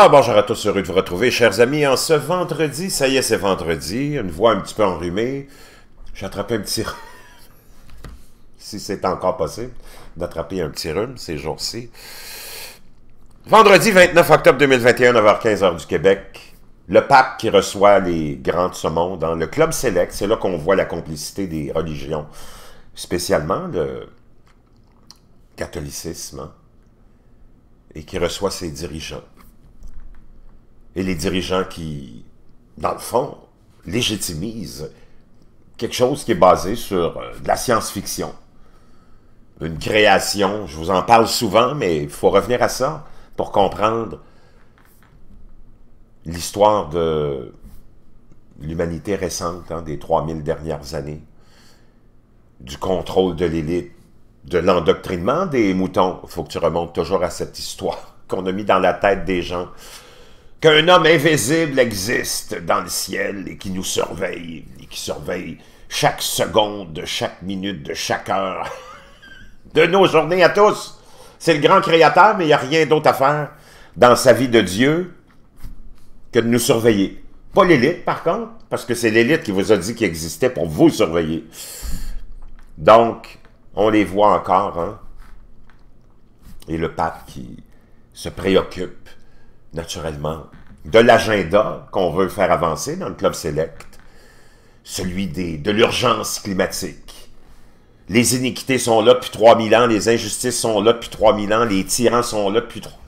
Ah, bonjour à tous, heureux de vous retrouver, chers amis, en ce vendredi, ça y est, c'est vendredi, une voix un petit peu enrhumée, j'ai attrapé un petit si c'est encore possible, d'attraper un petit rhume ces jours-ci. Vendredi 29 octobre 2021, 9h15 du Québec, le pape qui reçoit les grands de monde, dans le club select, c'est là qu'on voit la complicité des religions, spécialement le catholicisme, hein, et qui reçoit ses dirigeants et les dirigeants qui, dans le fond, légitimisent quelque chose qui est basé sur euh, de la science-fiction. Une création, je vous en parle souvent, mais il faut revenir à ça pour comprendre l'histoire de l'humanité récente, dans hein, des 3000 dernières années, du contrôle de l'élite, de l'endoctrinement des moutons. Il faut que tu remontes toujours à cette histoire qu'on a mis dans la tête des gens qu'un homme invisible existe dans le ciel et qui nous surveille, et qui surveille chaque seconde, de chaque minute, de chaque heure de nos journées à tous. C'est le grand créateur, mais il n'y a rien d'autre à faire dans sa vie de Dieu que de nous surveiller. Pas l'élite, par contre, parce que c'est l'élite qui vous a dit qu'il existait pour vous surveiller. Donc, on les voit encore, hein? Et le pape qui se préoccupe naturellement, de l'agenda qu'on veut faire avancer dans le Club Select, celui des, de l'urgence climatique. Les iniquités sont là depuis 3000 ans, les injustices sont là depuis 3000 ans, les tyrans sont là depuis 3000 ans.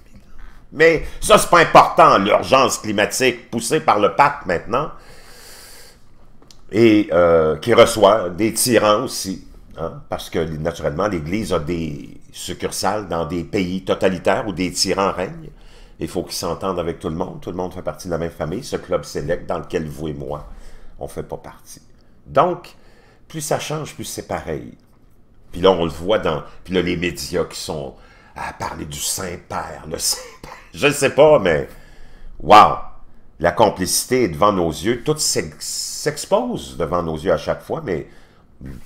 Mais ça, c'est pas important, l'urgence climatique poussée par le pacte maintenant, et euh, qui reçoit des tyrans aussi, hein, parce que naturellement, l'Église a des succursales dans des pays totalitaires où des tyrans règnent. Il faut qu'ils s'entendent avec tout le monde. Tout le monde fait partie de la même famille. Ce club sélect dans lequel vous et moi, on ne fait pas partie. Donc, plus ça change, plus c'est pareil. Puis là, on le voit dans... Puis là, les médias qui sont à parler du Saint-Père, le Je ne sais pas, mais... waouh La complicité est devant nos yeux. Tout s'expose devant nos yeux à chaque fois, mais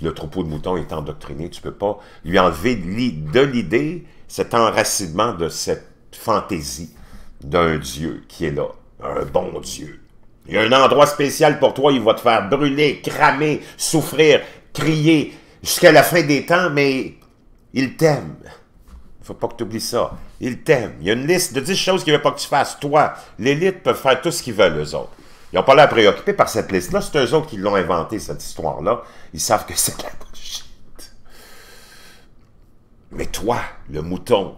le troupeau de moutons est endoctriné, tu peux pas lui enlever de l'idée cet enracinement de cette fantaisie d'un Dieu qui est là, un bon Dieu. Il y a un endroit spécial pour toi, il va te faire brûler, cramer, souffrir, crier jusqu'à la fin des temps, mais il t'aime. Il faut pas que tu oublies ça. Il t'aime. Il y a une liste de 10 choses qu'il ne veut pas que tu fasses. Toi, l'élite peut faire tout ce qu'ils veulent, eux autres. Ils n'ont pas l'air préoccupés par cette liste-là. C'est eux autres qui l'ont inventée, cette histoire-là. Ils savent que c'est de la bullshit. Mais toi, le mouton,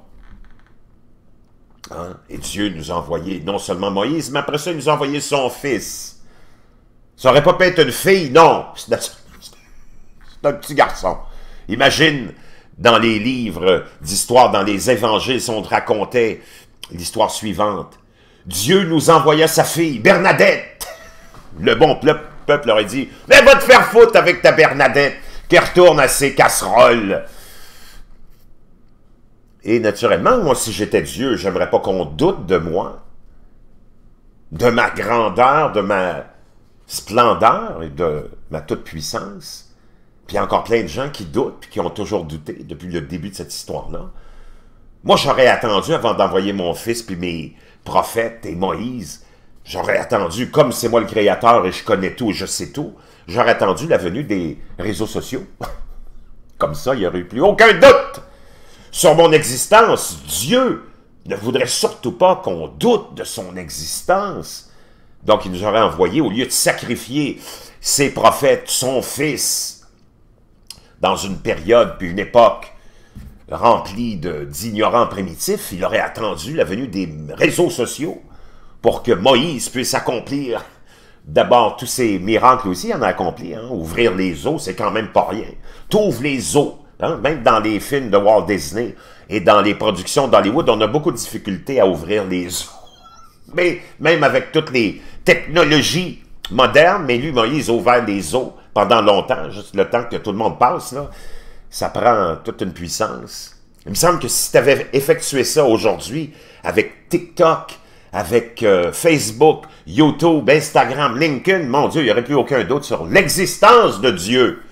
Hein? Et Dieu nous a envoyé non seulement Moïse, mais après ça, il nous a envoyé son fils. Ça aurait pas pu être une fille, non. C'est un petit garçon. Imagine, dans les livres d'histoire, dans les évangiles, on te racontait l'histoire suivante. Dieu nous envoya sa fille, Bernadette. Le bon peuple aurait dit, mais va te faire foutre avec ta Bernadette, qui retourne à ses casseroles. Et naturellement, moi, si j'étais Dieu, j'aimerais pas qu'on doute de moi, de ma grandeur, de ma splendeur et de ma toute-puissance. Puis il y a encore plein de gens qui doutent, puis qui ont toujours douté depuis le début de cette histoire-là. Moi, j'aurais attendu avant d'envoyer mon fils, puis mes prophètes et Moïse. J'aurais attendu, comme c'est moi le créateur et je connais tout et je sais tout, j'aurais attendu la venue des réseaux sociaux. comme ça, il n'y aurait eu plus aucun doute sur mon existence. Dieu ne voudrait surtout pas qu'on doute de son existence. Donc il nous aurait envoyé, au lieu de sacrifier ses prophètes, son fils, dans une période puis une époque remplie d'ignorants primitifs, il aurait attendu la venue des réseaux sociaux pour que Moïse puisse accomplir d'abord tous ses miracles aussi, il en a accompli. Hein. Ouvrir les eaux, c'est quand même pas rien. T'ouvres les eaux, Hein? Même dans les films de Walt Disney et dans les productions d'Hollywood, on a beaucoup de difficultés à ouvrir les Mais même avec toutes les technologies modernes, mais lui, ils ont ouvert les eaux pendant longtemps, juste le temps que tout le monde passe, là, ça prend toute une puissance. Il me semble que si tu avais effectué ça aujourd'hui, avec TikTok, avec euh, Facebook, YouTube, Instagram, LinkedIn, mon Dieu, il n'y aurait plus aucun doute sur l'existence de Dieu.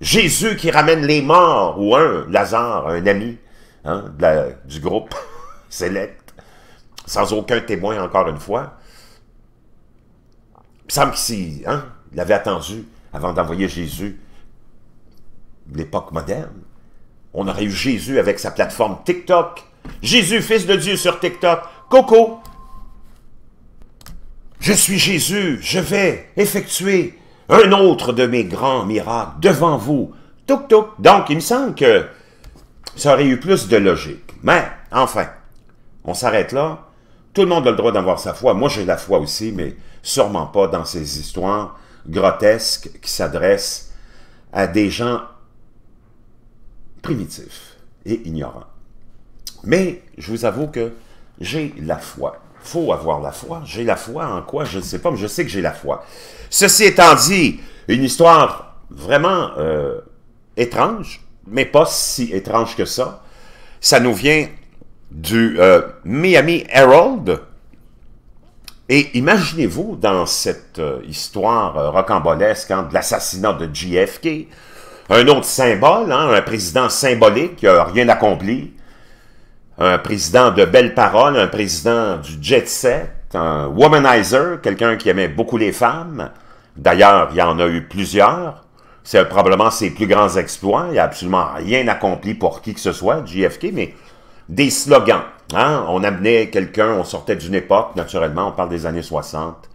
Jésus qui ramène les morts, ou un, Lazare, un ami hein, du groupe sélect, sans aucun témoin encore une fois. Il semble qu'il hein, l'avait attendu avant d'envoyer Jésus l'époque moderne. On aurait eu Jésus avec sa plateforme TikTok. Jésus, fils de Dieu sur TikTok. Coco, je suis Jésus, je vais effectuer un autre de mes grands miracles devant vous. Toc, toc. Donc, il me semble que ça aurait eu plus de logique. Mais, enfin, on s'arrête là. Tout le monde a le droit d'avoir sa foi. Moi, j'ai la foi aussi, mais sûrement pas dans ces histoires grotesques qui s'adressent à des gens primitifs et ignorants. Mais je vous avoue que j'ai la foi faut avoir la foi. J'ai la foi en quoi? Je ne sais pas, mais je sais que j'ai la foi. Ceci étant dit, une histoire vraiment euh, étrange, mais pas si étrange que ça. Ça nous vient du euh, Miami Herald. Et imaginez-vous dans cette euh, histoire rocambolesque hein, de l'assassinat de JFK, un autre symbole, hein, un président symbolique qui n'a rien accompli, un président de belles paroles, un président du jet set, un womanizer, quelqu'un qui aimait beaucoup les femmes. D'ailleurs, il y en a eu plusieurs. C'est probablement ses plus grands exploits. Il a absolument rien accompli pour qui que ce soit, JFK, mais des slogans. Hein. On amenait quelqu'un, on sortait d'une époque, naturellement, on parle des années 60,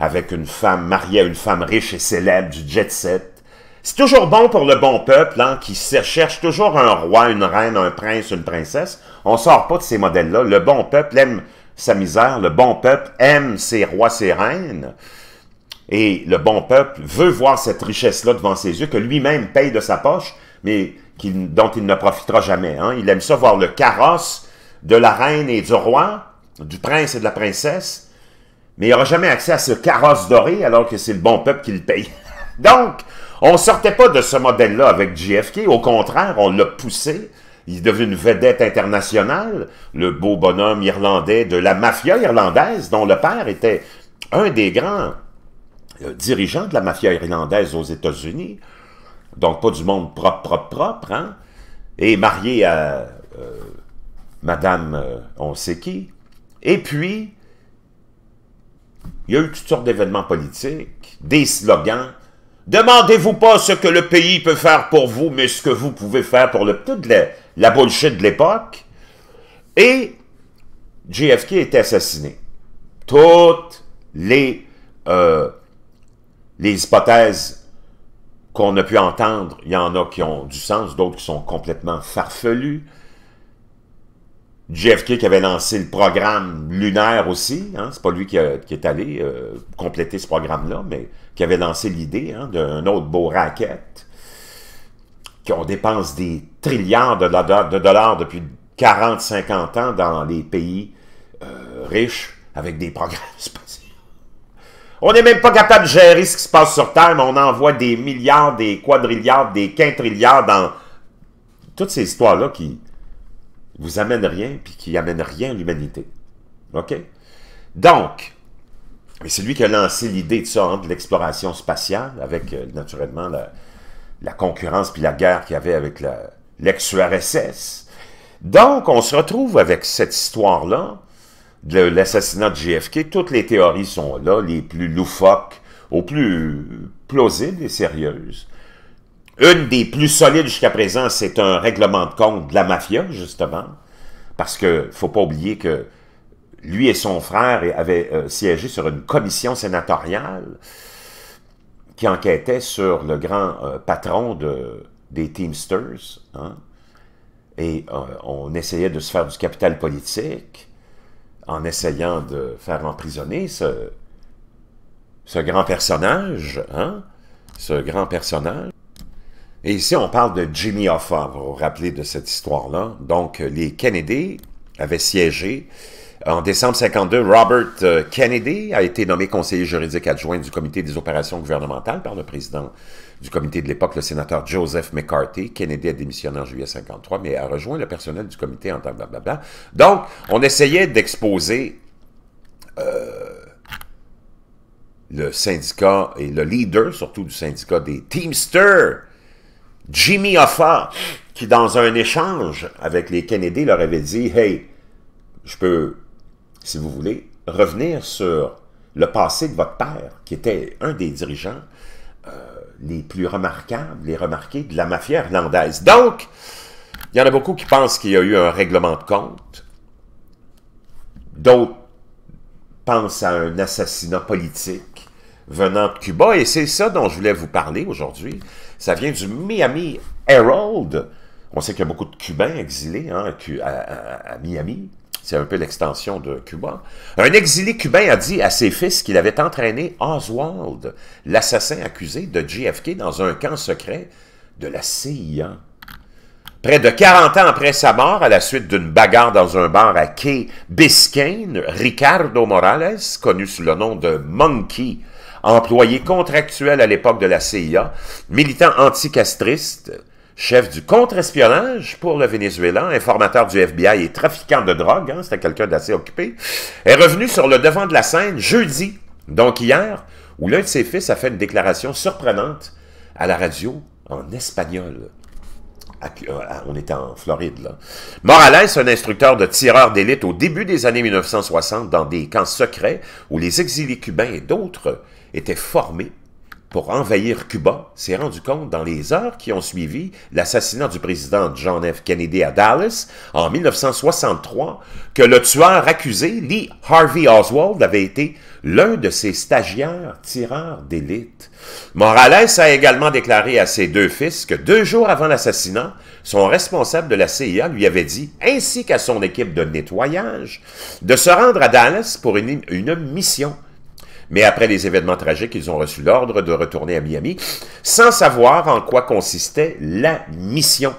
avec une femme mariée à une femme riche et célèbre du jet set, c'est toujours bon pour le bon peuple hein, qui cherche toujours un roi, une reine, un prince, une princesse. On sort pas de ces modèles-là. Le bon peuple aime sa misère, le bon peuple aime ses rois, ses reines. Et le bon peuple veut voir cette richesse-là devant ses yeux, que lui-même paye de sa poche, mais dont il ne profitera jamais. Hein. Il aime ça voir le carrosse de la reine et du roi, du prince et de la princesse, mais il n'aura jamais accès à ce carrosse doré alors que c'est le bon peuple qui le paye. Donc, on ne sortait pas de ce modèle-là avec JFK. Au contraire, on l'a poussé. Il est devenu une vedette internationale, le beau bonhomme irlandais de la mafia irlandaise, dont le père était un des grands euh, dirigeants de la mafia irlandaise aux États-Unis. Donc, pas du monde propre, propre, propre, hein? Et marié à euh, Madame euh, on sait qui. Et puis, il y a eu toutes sortes d'événements politiques, des slogans Demandez-vous pas ce que le pays peut faire pour vous, mais ce que vous pouvez faire pour le, toute la, bullshit de l'époque. Et JFK est assassiné. Toutes les, euh, les hypothèses qu'on a pu entendre, il y en a qui ont du sens, d'autres qui sont complètement farfelues. JFK qui avait lancé le programme lunaire aussi, hein. c'est pas lui qui, est allé euh, compléter ce programme-là, mais qui avait lancé l'idée hein, d'un autre beau racket, On dépense des trilliards de, dollars, depuis 40-50 ans dans les pays euh, riches avec des programmes spatiaux. On n'est même pas capable de gérer ce qui se passe sur Terre, mais on envoie des milliards, des quadrilliards, des quintrilliards dans toutes ces histoires-là qui vous amène rien, puis qui amène rien à l'humanité. OK? Donc, c'est lui qui a lancé l'idée de ça, hein, de l'exploration spatiale, avec euh, naturellement la, concurrence puis la guerre qu'il y avait avec l'ex-URSS. Donc, on se retrouve avec cette histoire-là, de l'assassinat de JFK. Toutes les théories sont là, les plus loufoques, aux plus plausibles et sérieuses. Une des plus solides jusqu'à présent, c'est un règlement de compte de la mafia, justement, parce qu'il ne faut pas oublier que lui et son frère avaient euh, siégé sur une commission sénatoriale qui enquêtait sur le grand euh, patron des Teamsters, hein, et euh, on essayait de se faire du capital politique en essayant de faire emprisonner ce, ce grand personnage, hein, ce grand personnage. Et ici, on parle de Jimmy Hoffa, vous vous rappelez de cette histoire-là. Donc, euh, les Kennedy avaient siégé. En décembre 52, Robert euh, Kennedy a été nommé conseiller juridique adjoint du comité des opérations gouvernementales par le président du comité de l'époque, le sénateur Joseph McCarthy. Kennedy a démissionné en juillet 53, mais a rejoint le personnel du comité en tant que blablabla. Donc, on essayait d'exposer euh, le syndicat et le leader, surtout du syndicat des Teamsters, Jimmy Hoffa, qui dans un échange avec les Kennedy leur avait dit « Hey, je peux, si vous voulez, revenir sur le passé de votre père, qui était un des dirigeants euh, les plus remarquables, les remarqués de la mafia irlandaise. » Donc, il y en a beaucoup qui pensent qu'il y a eu un règlement de compte. D'autres pensent à un assassinat politique venant de Cuba, et c'est ça dont je voulais vous parler aujourd'hui. Ça vient du Miami Herald. On sait qu'il y a beaucoup de Cubains exilés hein, à, Miami. C'est un peu l'extension de Cuba. Un exilé cubain a dit à ses fils qu'il avait entraîné Oswald, l'assassin accusé de JFK, dans un camp secret de la CIA. Près de 40 ans après sa mort, à la suite d'une bagarre dans un bar à Key Biscayne, Ricardo Morales, connu sous le nom de Monkey employé contractuel à l'époque de la CIA, militant anticastriste, chef du contre-espionnage pour le Venezuela, informateur du FBI et trafiquant de drogue, hein, c'était quelqu'un d'assez occupé, est revenu sur le devant de la scène jeudi, donc hier, où l'un de ses fils a fait une déclaration surprenante à la radio en espagnol. Euh, on était en Floride, là. Morales, un instructeur de tireurs d'élite au début des années 1960 dans des camps secrets où les exilés cubains et d'autres était formé pour envahir Cuba s'est rendu compte dans les heures qui ont suivi l'assassinat du président John F. Kennedy à Dallas en 1963 que le tueur accusé, Lee Harvey Oswald, avait été l'un de ses stagiaires tireurs d'élite. Morales a également déclaré à ses deux fils que deux jours avant l'assassinat, son responsable de la CIA lui avait dit, ainsi qu'à son équipe de nettoyage, de se rendre à Dallas pour une, une mission – mais après les événements tragiques, ils ont reçu l'ordre de retourner à Miami sans savoir en quoi consistait la mission.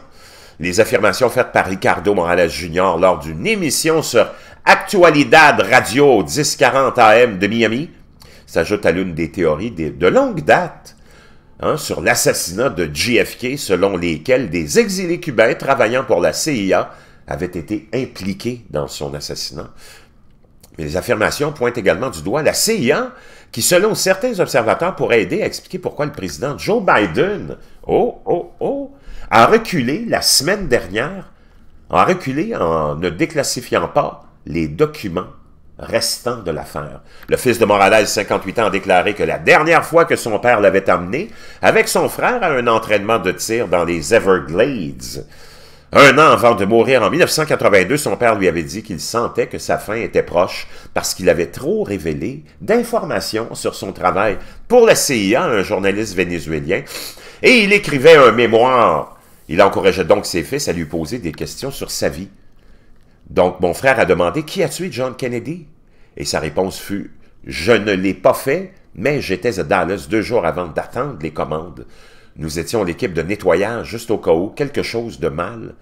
Les affirmations faites par Ricardo Morales Jr. lors d'une émission sur Actualidad Radio 1040 AM de Miami s'ajoutent à l'une des théories de longue date hein, sur l'assassinat de JFK selon lesquelles des exilés cubains travaillant pour la CIA avaient été impliqués dans son assassinat. Mais les affirmations pointent également du doigt la CIA, qui, selon certains observateurs, pourrait aider à expliquer pourquoi le président Joe Biden, oh, oh, oh, a reculé la semaine dernière, a reculé en ne déclassifiant pas les documents restants de l'affaire. Le fils de Morales, 58 ans, a déclaré que la dernière fois que son père l'avait emmené, avec son frère à un entraînement de tir dans les Everglades, un an avant de mourir en 1982, son père lui avait dit qu'il sentait que sa fin était proche parce qu'il avait trop révélé d'informations sur son travail pour la CIA, un journaliste vénézuélien, et il écrivait un mémoire. Il encourageait donc ses fils à lui poser des questions sur sa vie. Donc mon frère a demandé qui a tué John Kennedy et sa réponse fut Je ne l'ai pas fait, mais j'étais à Dallas deux jours avant d'attendre les commandes nous étions l'équipe de nettoyage juste au cas où quelque chose de mal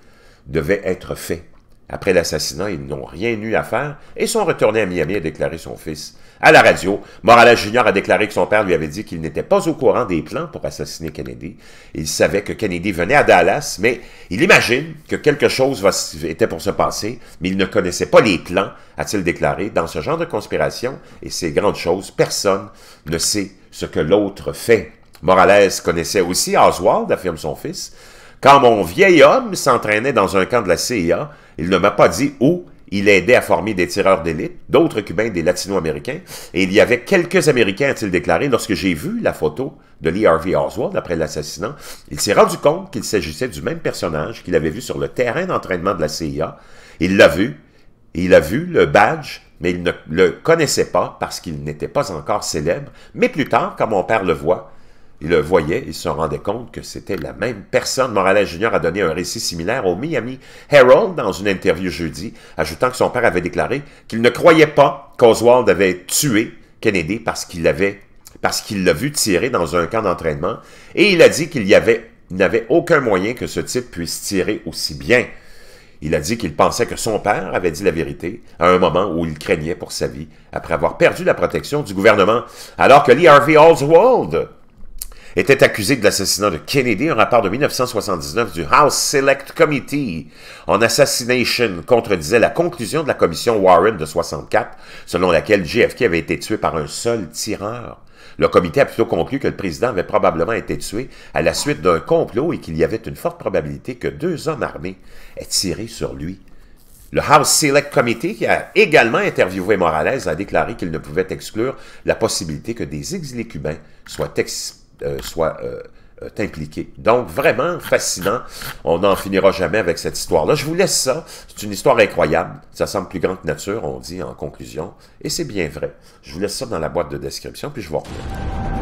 devait être fait. Après l'assassinat, ils n'ont rien eu à faire et sont retournés à Miami a déclaré son fils. À la radio, Morala Junior a déclaré que son père lui avait dit qu'il n'était pas au courant des plans pour assassiner Kennedy. Il savait que Kennedy venait à Dallas, mais il imagine que quelque chose était pour se passer, mais il ne connaissait pas les plans, a-t-il déclaré. Dans ce genre de conspiration et ces grandes choses, personne ne sait ce que l'autre fait. Morales connaissait aussi Oswald, affirme son fils. Quand mon vieil homme s'entraînait dans un camp de la CIA, il ne m'a pas dit où il aidait à former des tireurs d'élite, d'autres Cubains, des Latino-Américains, et il y avait quelques Américains, a-t-il déclaré, lorsque j'ai vu la photo de Lee Harvey Oswald après l'assassinat, il s'est rendu compte qu'il s'agissait du même personnage qu'il avait vu sur le terrain d'entraînement de la CIA. Il l'a vu, il a vu le badge, mais il ne le connaissait pas parce qu'il n'était pas encore célèbre, mais plus tard, quand mon père le voit, il le voyait, il se rendait compte que c'était la même personne. Morales Jr. a donné un récit similaire au Miami Herald dans une interview jeudi, ajoutant que son père avait déclaré qu'il ne croyait pas qu'Oswald avait tué Kennedy parce qu'il l'avait parce qu'il l'a vu tirer dans un camp d'entraînement, et il a dit qu'il n'avait aucun moyen que ce type puisse tirer aussi bien. Il a dit qu'il pensait que son père avait dit la vérité à un moment où il craignait pour sa vie après avoir perdu la protection du gouvernement, alors que Lee Harvey Oswald était accusé de l'assassinat de Kennedy, un rapport de 1979 du House Select Committee on Assassination contredisait la conclusion de la commission Warren de 64, selon laquelle JFK avait été tué par un seul tireur. Le comité a plutôt conclu que le président avait probablement été tué à la suite d'un complot et qu'il y avait une forte probabilité que deux hommes armés aient tiré sur lui. Le House Select Committee, qui a également interviewé Morales, a déclaré qu'il ne pouvait exclure la possibilité que des exilés cubains soient exposés euh, soit euh, euh, impliqué. Donc, vraiment fascinant. On n'en finira jamais avec cette histoire-là. Je vous laisse ça. C'est une histoire incroyable. Ça semble plus grande que nature, on dit en conclusion. Et c'est bien vrai. Je vous laisse ça dans la boîte de description, puis je vous reviens.